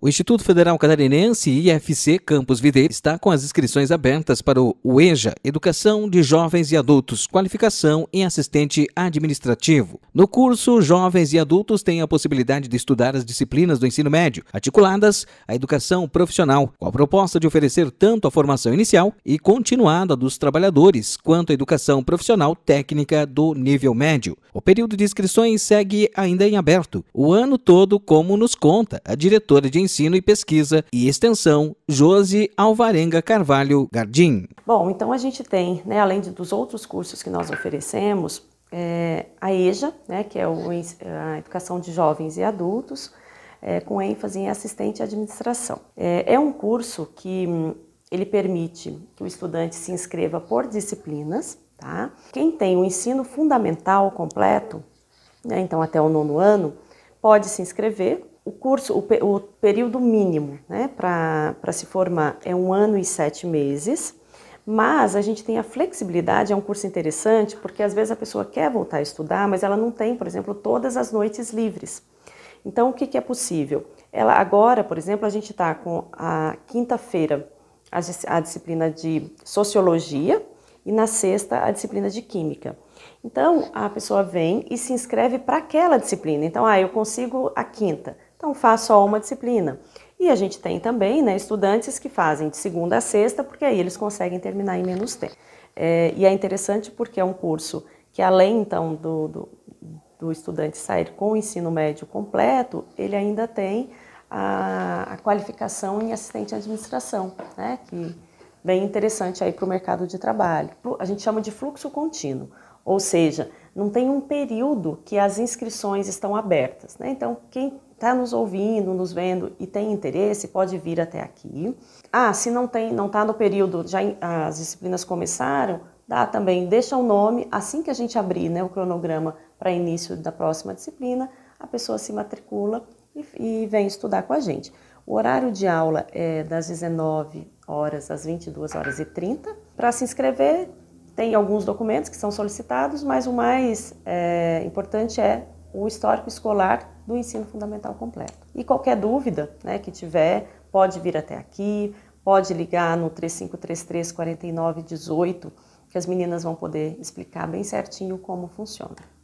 O Instituto Federal Catarinense IFC Campus Videira está com as inscrições abertas para o EJA, Educação de Jovens e Adultos, Qualificação em Assistente Administrativo. No curso, jovens e adultos têm a possibilidade de estudar as disciplinas do ensino médio, articuladas à educação profissional, com a proposta de oferecer tanto a formação inicial e continuada dos trabalhadores, quanto a educação profissional técnica do nível médio. O período de inscrições segue ainda em aberto, o ano todo, como nos conta a diretora de Ensino e Pesquisa e Extensão, Josi Alvarenga Carvalho Gardim. Bom, então a gente tem, né, além dos outros cursos que nós oferecemos, é, a EJA, né, que é o, a Educação de Jovens e Adultos, é, com ênfase em assistente à administração. É, é um curso que hum, ele permite que o estudante se inscreva por disciplinas, tá? Quem tem o ensino fundamental completo, né, então até o nono ano, pode se inscrever o curso, o, o período mínimo né, para se formar é um ano e sete meses, mas a gente tem a flexibilidade, é um curso interessante, porque às vezes a pessoa quer voltar a estudar, mas ela não tem, por exemplo, todas as noites livres. Então, o que, que é possível? Ela agora, por exemplo, a gente está com a quinta-feira a, a disciplina de sociologia e na sexta a disciplina de química. Então, a pessoa vem e se inscreve para aquela disciplina. Então, ah, eu consigo a quinta então faz só uma disciplina. E a gente tem também né, estudantes que fazem de segunda a sexta, porque aí eles conseguem terminar em menos tempo. É, e é interessante porque é um curso que, além então do, do, do estudante sair com o ensino médio completo, ele ainda tem a, a qualificação em assistente de administração, né, que é bem interessante aí para o mercado de trabalho. A gente chama de fluxo contínuo, ou seja, não tem um período que as inscrições estão abertas. Né? Então, quem está nos ouvindo, nos vendo e tem interesse, pode vir até aqui. Ah, se não tem, não está no período, já as disciplinas começaram, dá também, deixa o nome, assim que a gente abrir né, o cronograma para início da próxima disciplina, a pessoa se matricula e, e, vem estudar com a gente. O horário de aula é das 19 horas às 22 horas e 30. Para se inscrever, tem alguns documentos que são solicitados, mas o mais é, importante é o histórico escolar do ensino fundamental completo. E qualquer dúvida né, que tiver, pode vir até aqui, pode ligar no 3533 4918, que as meninas vão poder explicar bem certinho como funciona.